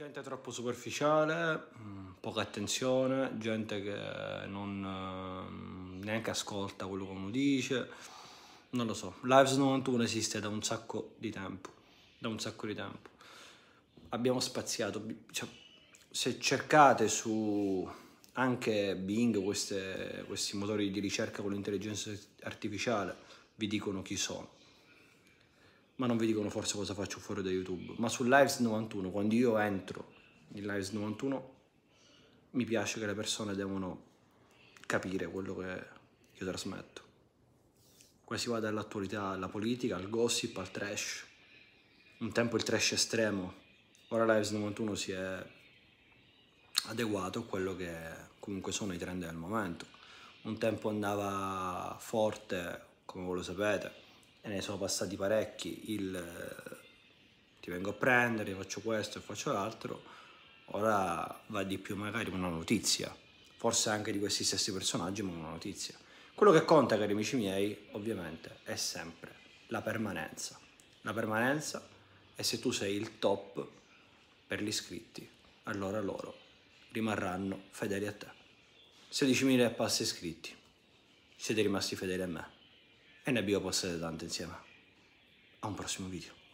Gente troppo superficiale, mm, poca attenzione, gente che non ehm, neanche ascolta quello che uno dice, non lo so. Lives 91 esiste da un sacco di tempo, da un sacco di tempo. Abbiamo spaziato, cioè, se cercate su anche Bing queste, questi motori di ricerca con l'intelligenza artificiale, vi dicono chi sono ma non vi dicono forse cosa faccio fuori da YouTube. Ma su Lives 91, quando io entro in Lives 91, mi piace che le persone devono capire quello che io trasmetto. Qua si va dall'attualità alla politica, al gossip, al trash. Un tempo il trash estremo, ora Lives 91 si è adeguato a quello che comunque sono i trend del momento. Un tempo andava forte, come voi lo sapete, e ne sono passati parecchi, il eh, ti vengo a prendere, faccio questo e faccio l'altro, ora va di più magari una notizia, forse anche di questi stessi personaggi, ma una notizia. Quello che conta, cari amici miei, ovviamente, è sempre la permanenza. La permanenza è se tu sei il top per gli iscritti, allora loro rimarranno fedeli a te. 16.000 passi iscritti, siete rimasti fedeli a me e ne abbiamo passate tante insieme. A un prossimo video.